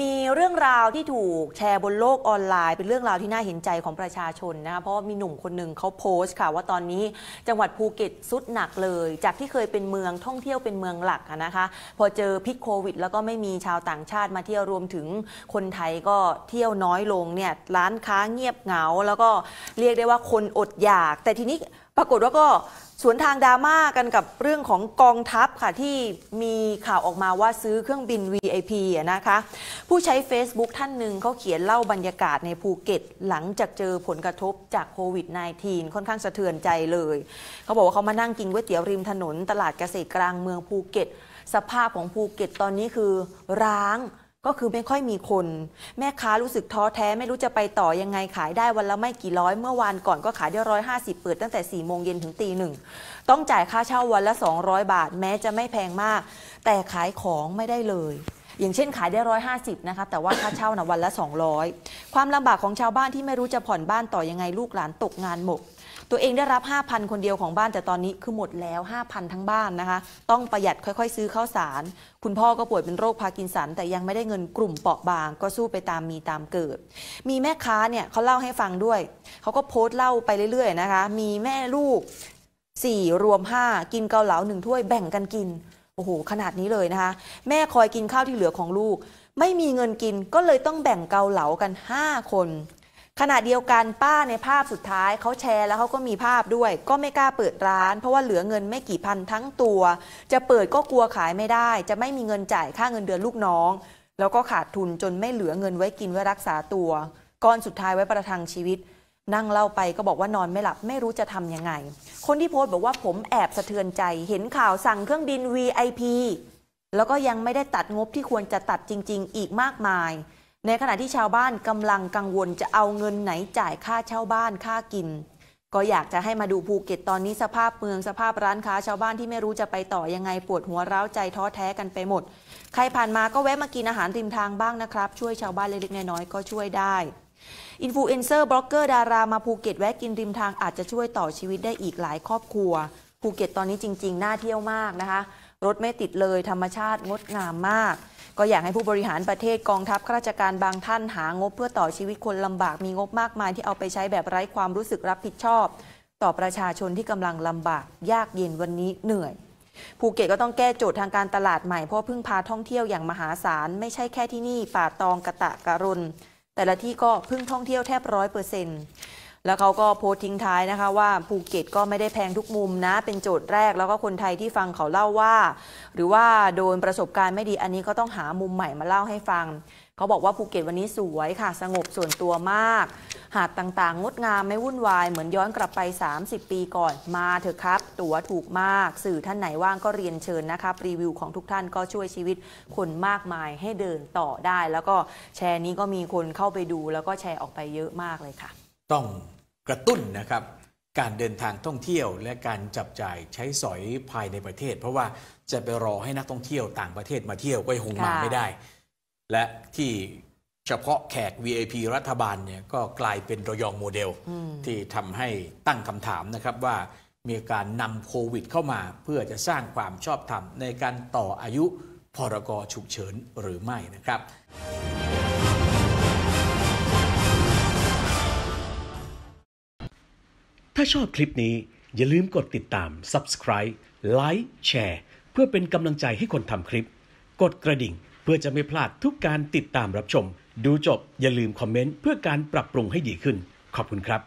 มีเรื่องราวที่ถูกแชร์บนโลกออนไลน์เป็นเรื่องราวที่น่าเห็นใจของประชาชนนะคะเพราะมีหนุ่มคนหนึ่งเขาโพสต์ค่ะว่าตอนนี้จังหวัดภูเก็ตสุดหนักเลย จากที่เคยเป็นเมืองท่องเที่ยวเป็นเมืองหลักนะคะ พอเจอพิษโควิดแล้วก็ไม่มีชาวต่างชาติมาเที่ยวรวมถึงคนไทยก็เที่ยวน้อยลงเนี่ยร้านค้าเงียบเหงา แล้วก็เรียกได้ว่าคนอดอยาก แต่ทีนี้ปรากฏว่าก็สวนทางดราม่ากันกับเรื่องของกองทัพค่ะที่มีข่าวออกมาว่าซื้อเครื่องบิน VIP นะคะ ผู้ใช้ Facebook ท่านหนึ่งเขาเขียนเล่าบรรยากาศในภูเก็ต หลังจากเจอผลกระทบจากโควิด -19 ค่อนข้างสะเทือนใจเลย เขาบอกว่าเขามานั่งกินก๋วยเตี๋ยวริมถนนตลาดเกษตรกลางเมืองภูเก็ต สภาพของภูเก็ตตอนนี้คือร้างก็คือไม่ค่อยมีคนแม่ค้ารู้สึกท้อแท้ไม่รู้จะไปต่อยังไงขายได้วันละไม่กี่ร้อย เมื่อวานก่อนก็ขายได้ร้อยห้าสิบเปิด ตั้งแต่สี่โมงเย็นถึงตีหนึ่งต้องจ่ายค่าเช่าวันละสองร้อยบาทแม้จะไม่แพงมาก แต่ขายของไม่ได้เลย อย่างเช่นขายได้ร้อยห้าสิบนะคะแต่ว่าค่าเช่านะวันละสองร้อยความลำบากของชาวบ้านที่ไม่รู้จะผ่อนบ้านต่อยังไงลูกหลานตกงานหมดตัวเองได้รับ 5,000 คนเดียวของบ้านแต่ตอนนี้คือหมดแล้ว 5,000 ทั้งบ้านนะคะต้องประหยัดค่อยๆซื้อข้าวสาร คุณพ่อก็ป่วยเป็นโรคพาร์กินสันแต่ยังไม่ได้เงินกลุ่มเปราะบางก็สู้ไปตามมีตามเกิด มีแม่ค้าเนี่ยเขาเล่าให้ฟังด้วย เขาก็โพสต์เล่าไปเรื่อยๆนะคะมีแม่ลูก 4 รวม 5 กินเกาเหลาหนึ่งถ้วยแบ่งกันกินโอ้โหขนาดนี้เลยนะคะแม่คอยกินข้าวที่เหลือของลูก ไม่มีเงินกินก็เลยต้องแบ่งเกาเหลากัน 5 คน ขณะเดียวกันป้าในภาพสุดท้ายเขาแชร์ แล้วเขาก็มีภาพด้วย ก็ไม่กล้าเปิดร้าน เพราะว่าเหลือเงินไม่กี่พันทั้งตัว จะเปิดก็กลัวขายไม่ได้ จะไม่มีเงินจ่ายค่าเงินเดือนลูกน้อง แล้วก็ขาดทุนจนไม่เหลือเงินไว้กินไว้รักษาตัวก้อนสุดท้ายไว้ประทังชีวิตนั่งเล่าไปก็บอกว่านอนไม่หลับไม่รู้จะทำยังไง คนที่โพสต์บอกว่าผมแอบสะเทือนใจ เห็นข่าวสั่งเครื่องบิน VIP แล้วก็ยังไม่ได้ตัดงบที่ควรจะตัดจริงๆ อีกมากมาย ในขณะที่ชาวบ้านกำลังกังวลจะเอาเงินไหนจ่ายค่าเช่าบ้านค่ากิน ก็อยากจะให้มาดูภูเก็ตตอนนี้สภาพเมืองสภาพร้านค้า ชาวบ้านที่ไม่รู้จะไปต่อยังไงปวดหัวร้าวใจท้อแท้กันไปหมด ใครผ่านมาก็แวะมากินอาหารริมทางบ้างนะครับ ช่วยชาวบ้านเล็กๆน้อยๆก็ช่วยได้อินฟลูเอนเซอร์บล็อกเกอร์ ดารามาภูเก็ตแวะกิน ริมทางอาจจะช่วยต่อชีวิตได้อีกหลายครอบครัว ภูเก็ตตอนนี้จริงๆ น่าเที่ยวมากนะคะ รถไม่ติดเลย ธรรมชาติงดงามมาก ก็อยากให้ผู้บริหารประเทศ กองทัพข้าราชการบางท่านหางบเพื่อต่อชีวิตคนลำบากมีงบมากมายที่เอาไปใช้แบบไร้ความรู้สึกรับผิดชอบ ต่อประชาชนที่กำลังลำบากยากเย็นวันนี้เหนื่อย ภูเก็ตก็ต้องแก้โจทย์ทางการตลาดใหม่เพราะพึ่งพาท่องเที่ยวอย่างมหาศาลไม่ใช่แค่ที่นี่ป่าตองกะตะกะรุนแต่ละที่ก็พึ่งท่องเที่ยวแทบร้อยเปอร์เซ็นต์แล้วเขาก็โพสทิ้งท้ายนะคะ ว่าภูเก็ตก็ไม่ได้แพงทุกมุมนะ เป็นโจทย์แรกแล้วก็คนไทยที่ฟังเขาเล่าว่า หรือว่าโดนประสบการณ์ไม่ดีอันนี้ก็ต้องหามุมใหม่มาเล่าให้ฟัง เขาบอกว่าภูเก็ตวันนี้สวยค่ะ สงบส่วนตัวมากหาดต่างๆ งดงามไม่วุ่นวาย เหมือนย้อนกลับไป 30 ปีก่อนมาเถอะครับ ตั๋วถูกมากสื่อท่านไหนว่างก็เรียนเชิญนะคะรีวิวของทุกท่านก็ช่วยชีวิตคนมากมายให้เดินต่อได้ แล้วก็แชร์นี้ก็มีคนเข้าไปดูแล้วก็แชร์ออกไปเยอะมากเลยค่ะ ต้องกระตุ้นนะครับ การเดินทางท่องเที่ยวและการจับจ่ายใช้สอยภายในประเทศ เพราะว่าจะไปรอให้นักท่องเที่ยวต่างประเทศมาเที่ยวก็คงมาไม่ได้ และที่เฉพาะแขก v i p รัฐบาลเนี่ยก็กลายเป็นระยองโมเดล ที่ทำให้ตั้งคำถามนะครับว่ามีการนำโควิดเข้ามา เพื่อจะสร้างความชอบธรรมในการต่ออายุ พรกฉุกเฉินหรือไม่นะครับ ถ้าชอบคลิปนี้อย่าลืมกดติดตาม subscribe ไลค์แชร์เพื่อเป็นกำลังใจให้คนทำคลิป กดกระดิ่งเพื่อจะไม่พลาดทุกการติดตามรับชม ดูจบอย่าลืมคอมเมนต์เพื่อการปรับปรุงให้ดีขึ้น ขอบคุณครับ